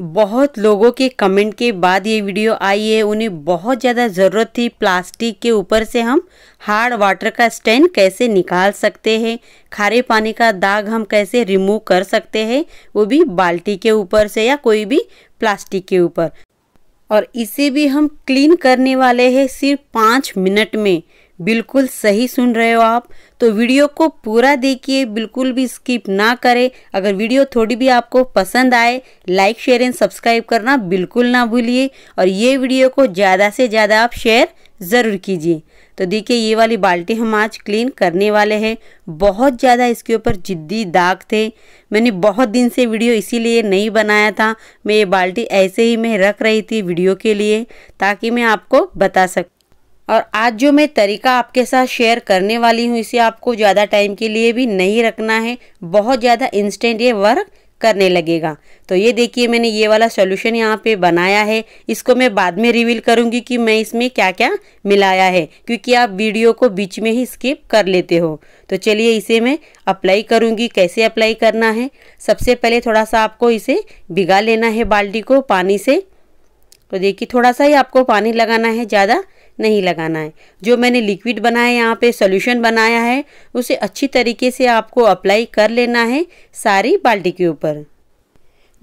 बहुत लोगों के कमेंट के बाद ये वीडियो आई है उन्हें बहुत ज़्यादा ज़रूरत थी प्लास्टिक के ऊपर से हम हार्ड वाटर का स्टैंड कैसे निकाल सकते हैं खारे पानी का दाग हम कैसे रिमूव कर सकते हैं वो भी बाल्टी के ऊपर से या कोई भी प्लास्टिक के ऊपर और इसे भी हम क्लीन करने वाले हैं सिर्फ पाँच मिनट में बिल्कुल सही सुन रहे हो आप तो वीडियो को पूरा देखिए बिल्कुल भी स्किप ना करें अगर वीडियो थोड़ी भी आपको पसंद आए लाइक शेयर एंड सब्सक्राइब करना बिल्कुल ना भूलिए और ये वीडियो को ज़्यादा से ज़्यादा आप शेयर ज़रूर कीजिए तो देखिए ये वाली बाल्टी हम आज क्लीन करने वाले हैं बहुत ज़्यादा इसके ऊपर जिद्दी दाग थे मैंने बहुत दिन से वीडियो इसीलिए नहीं बनाया था मैं ये बाल्टी ऐसे ही मैं रख रही थी वीडियो के लिए ताकि मैं आपको बता सक और आज जो मैं तरीका आपके साथ शेयर करने वाली हूँ इसे आपको ज़्यादा टाइम के लिए भी नहीं रखना है बहुत ज़्यादा इंस्टेंट ये वर्क करने लगेगा तो ये देखिए मैंने ये वाला सॉल्यूशन यहाँ पे बनाया है इसको मैं बाद में रिवील करूँगी कि मैं इसमें क्या क्या मिलाया है क्योंकि आप वीडियो को बीच में ही स्किप कर लेते हो तो चलिए इसे मैं अप्लाई करूँगी कैसे अप्लाई करना है सबसे पहले थोड़ा सा आपको इसे भिगा लेना है बाल्टी को पानी से तो देखिए थोड़ा सा ही आपको पानी लगाना है ज़्यादा नहीं लगाना है जो मैंने लिक्विड बनाया यहाँ पे सोल्यूशन बनाया है उसे अच्छी तरीके से आपको अप्लाई कर लेना है सारी बाल्टी के ऊपर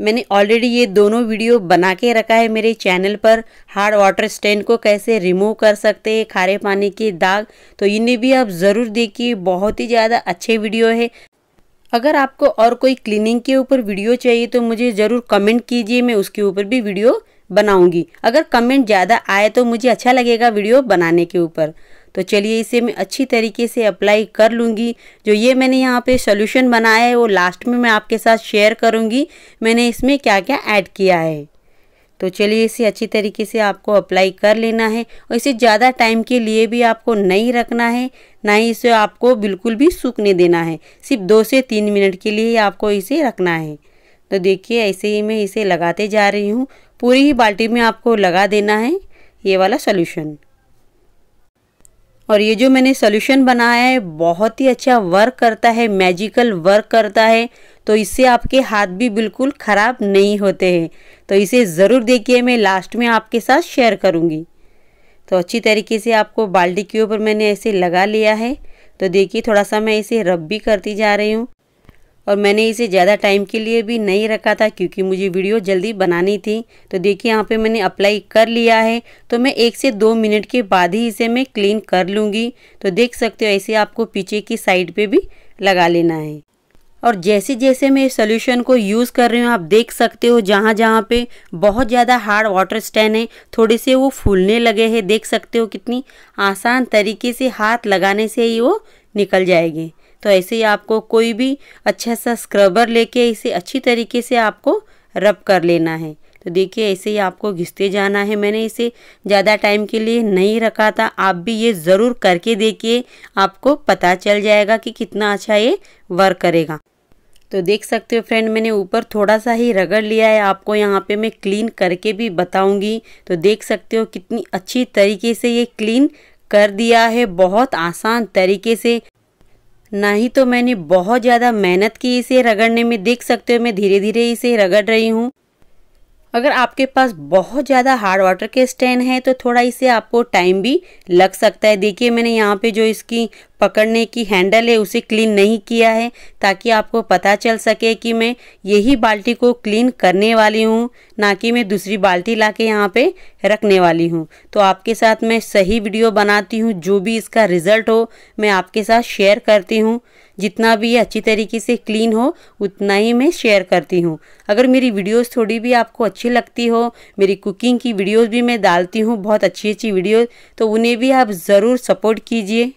मैंने ऑलरेडी ये दोनों वीडियो बना के रखा है मेरे चैनल पर हार्ड वाटर स्टैंड को कैसे रिमूव कर सकते हैं खारे पानी के दाग तो इन्हें भी आप ज़रूर देखिए बहुत ही ज़्यादा अच्छे वीडियो है अगर आपको और कोई क्लीनिंग के ऊपर वीडियो चाहिए तो मुझे ज़रूर कमेंट कीजिए मैं उसके ऊपर भी वीडियो बनाऊंगी अगर कमेंट ज़्यादा आए तो मुझे अच्छा लगेगा वीडियो बनाने के ऊपर तो चलिए इसे मैं अच्छी तरीके से अप्लाई कर लूँगी जो ये मैंने यहाँ पे सोल्यूशन बनाया है वो लास्ट में मैं आपके साथ शेयर करूँगी मैंने इसमें क्या क्या ऐड किया है तो चलिए इसे अच्छी तरीके से आपको अप्लाई कर लेना है और इसे ज़्यादा टाइम के लिए भी आपको नहीं रखना है ना ही इसे आपको बिल्कुल भी सूखने देना है सिर्फ दो से तीन मिनट के लिए आपको इसे रखना है तो देखिए ऐसे ही मैं इसे लगाते जा रही हूँ पूरी ही बाल्टी में आपको लगा देना है ये वाला सोल्यूशन और ये जो मैंने सोल्यूशन बनाया है बहुत ही अच्छा वर्क करता है मैजिकल वर्क करता है तो इससे आपके हाथ भी बिल्कुल ख़राब नहीं होते हैं तो इसे ज़रूर देखिए मैं लास्ट में आपके साथ शेयर करूँगी तो अच्छी तरीके से आपको बाल्टी के ऊपर मैंने ऐसे लगा लिया है तो देखिए थोड़ा सा मैं इसे रब भी करती जा रही हूँ और मैंने इसे ज़्यादा टाइम के लिए भी नहीं रखा था क्योंकि मुझे वीडियो जल्दी बनानी थी तो देखिए यहाँ पे मैंने अप्लाई कर लिया है तो मैं एक से दो मिनट के बाद ही इसे मैं क्लीन कर लूँगी तो देख सकते हो ऐसे आपको पीछे की साइड पे भी लगा लेना है और जैसे जैसे मैं इस सोल्यूशन को यूज़ कर रही हूँ आप देख सकते हो जहाँ जहाँ पे बहुत ज़्यादा हार्ड वाटर स्टैंड है थोड़े से वो फूलने लगे हैं देख सकते हो कितनी आसान तरीके से हाथ लगाने से ही वो निकल जाएगी तो ऐसे ही आपको कोई भी अच्छा सा स्क्रबर लेके इसे अच्छी तरीके से आपको रब कर लेना है तो देखिए ऐसे ही आपको घिसते जाना है मैंने इसे ज़्यादा टाइम के लिए नहीं रखा था आप भी ये ज़रूर करके देखिए आपको पता चल जाएगा कि कितना अच्छा ये वर्क करेगा तो देख सकते हो फ्रेंड मैंने ऊपर थोड़ा सा ही रगड़ लिया है आपको यहाँ पे मैं क्लीन करके भी बताऊँगी तो देख सकते हो कितनी अच्छी तरीके से ये क्लीन कर दिया है बहुत आसान तरीके से ना ही तो मैंने बहुत ज़्यादा मेहनत की इसे रगड़ने में देख सकते हो मैं धीरे धीरे इसे रगड़ रही हूँ अगर आपके पास बहुत ज़्यादा हार्ड वाटर के स्टैंड हैं तो थोड़ा इसे आपको टाइम भी लग सकता है देखिए मैंने यहाँ पे जो इसकी पकड़ने की हैंडल है उसे क्लीन नहीं किया है ताकि आपको पता चल सके कि मैं यही बाल्टी को क्लीन करने वाली हूँ ना कि मैं दूसरी बाल्टी ला के यहाँ पर रखने वाली हूँ तो आपके साथ मैं सही वीडियो बनाती हूँ जो भी इसका रिज़ल्ट हो मैं आपके साथ शेयर करती हूँ जितना भी ये अच्छी तरीके से क्लीन हो उतना ही मैं शेयर करती हूँ अगर मेरी वीडियोस थोड़ी भी आपको अच्छी लगती हो मेरी कुकिंग की वीडियोस भी मैं डालती हूँ बहुत अच्छी अच्छी वीडियोस तो उन्हें भी आप ज़रूर सपोर्ट कीजिए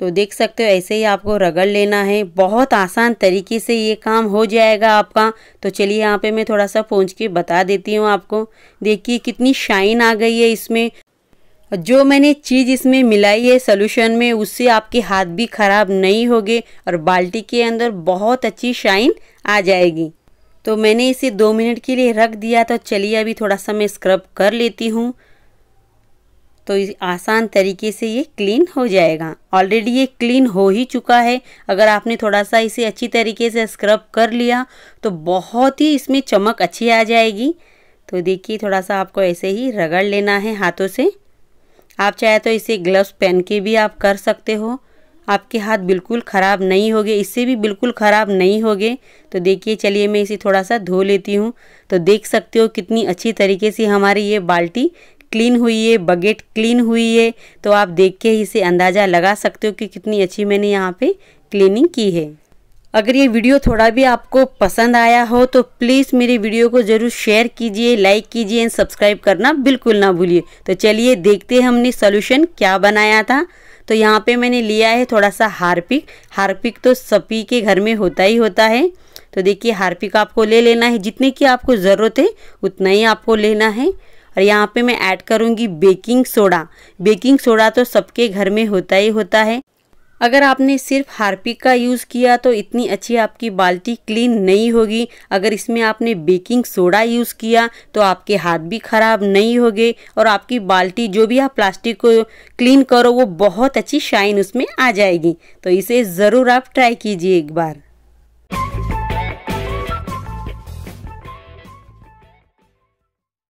तो देख सकते हो ऐसे ही आपको रगड़ लेना है बहुत आसान तरीके से ये काम हो जाएगा आपका तो चलिए यहाँ पे मैं थोड़ा सा पहुँच के बता देती हूँ आपको देखिए कितनी शाइन आ गई है इसमें जो मैंने चीज़ इसमें मिलाई है सोल्यूशन में उससे आपके हाथ भी ख़राब नहीं होंगे और बाल्टी के अंदर बहुत अच्छी शाइन आ जाएगी तो मैंने इसे दो मिनट के लिए रख दिया तो चलिए अभी थोड़ा सा मैं स्क्रब कर लेती हूँ तो आसान तरीके से ये क्लीन हो जाएगा ऑलरेडी ये क्लीन हो ही चुका है अगर आपने थोड़ा सा इसे अच्छी तरीके से स्क्रब कर लिया तो बहुत ही इसमें चमक अच्छी आ जाएगी तो देखिए थोड़ा सा आपको ऐसे ही रगड़ लेना है हाथों से आप चाहे तो इसे ग्लव्स पहन के भी आप कर सकते हो आपके हाथ बिल्कुल ख़राब नहीं होगे इससे भी बिल्कुल ख़राब नहीं होगे तो देखिए चलिए मैं इसे थोड़ा सा धो लेती हूँ तो देख सकते हो कितनी अच्छी तरीके से हमारी ये बाल्टी क्लीन हुई है बगेट क्लीन हुई है तो आप देख के इसे अंदाज़ा लगा सकते हो कि कितनी अच्छी मैंने यहाँ पे क्लीनिंग की है अगर ये वीडियो थोड़ा भी आपको पसंद आया हो तो प्लीज़ मेरी वीडियो को ज़रूर शेयर कीजिए लाइक कीजिए एंड सब्सक्राइब करना बिल्कुल ना भूलिए तो चलिए देखते हैं हमने सोल्यूशन क्या बनाया था तो यहाँ पे मैंने लिया है थोड़ा सा हार्पिक हार्पिक तो सभी के घर में होता ही होता है तो देखिए हार्पिक आपको ले लेना है जितने की आपको ज़रूरत है उतना ही आपको लेना है और यहाँ पे मैं ऐड करूँगी बेकिंग सोडा बेकिंग सोडा तो सबके घर में होता ही होता है अगर आपने सिर्फ हार्पिक का यूज़ किया तो इतनी अच्छी आपकी बाल्टी क्लीन नहीं होगी अगर इसमें आपने बेकिंग सोडा यूज़ किया तो आपके हाथ भी ख़राब नहीं होंगे और आपकी बाल्टी जो भी आप प्लास्टिक को क्लीन करो वो बहुत अच्छी शाइन उसमें आ जाएगी तो इसे ज़रूर आप ट्राई कीजिए एक बार